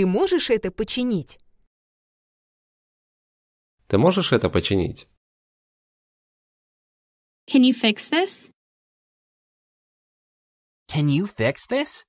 Ты можешь это починить? Ты можешь это починить? Can you fix this? Can you fix this?